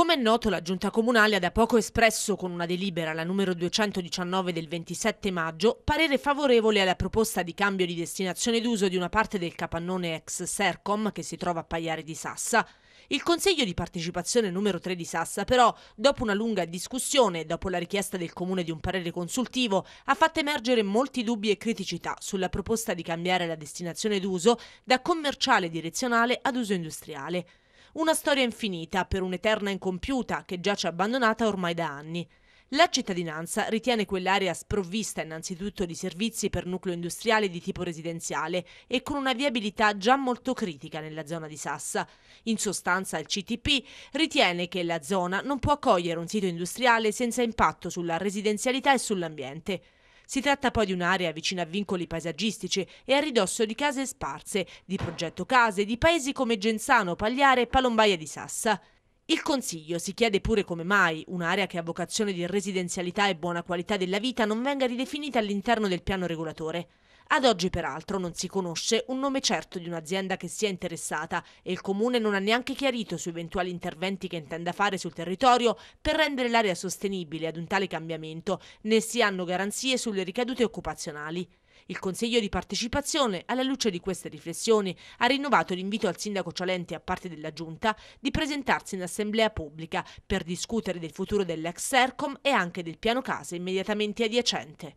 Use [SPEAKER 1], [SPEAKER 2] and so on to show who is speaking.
[SPEAKER 1] Come è noto, la Giunta Comunale ha da poco espresso con una delibera, la numero 219 del 27 maggio, parere favorevole alla proposta di cambio di destinazione d'uso di una parte del capannone ex Sercom che si trova a Pagliare di Sassa. Il Consiglio di partecipazione numero 3 di Sassa, però, dopo una lunga discussione e dopo la richiesta del Comune di un parere consultivo, ha fatto emergere molti dubbi e criticità sulla proposta di cambiare la destinazione d'uso da commerciale direzionale ad uso industriale. Una storia infinita per un'eterna incompiuta che giace abbandonata ormai da anni. La cittadinanza ritiene quell'area sprovvista innanzitutto di servizi per nucleo industriale di tipo residenziale e con una viabilità già molto critica nella zona di Sassa. In sostanza il CTP ritiene che la zona non può accogliere un sito industriale senza impatto sulla residenzialità e sull'ambiente. Si tratta poi di un'area vicina a vincoli paesaggistici e a ridosso di case sparse, di progetto case, di paesi come Genzano, Pagliare e Palombaia di Sassa. Il Consiglio si chiede pure come mai un'area che ha vocazione di residenzialità e buona qualità della vita non venga ridefinita all'interno del piano regolatore. Ad oggi peraltro non si conosce un nome certo di un'azienda che sia interessata e il comune non ha neanche chiarito su eventuali interventi che intenda fare sul territorio per rendere l'area sostenibile ad un tale cambiamento, né si hanno garanzie sulle ricadute occupazionali. Il Consiglio di partecipazione, alla luce di queste riflessioni, ha rinnovato l'invito al sindaco Cialenti a parte della Giunta di presentarsi in assemblea pubblica per discutere del futuro dell'ex Sercom e anche del piano casa immediatamente adiacente.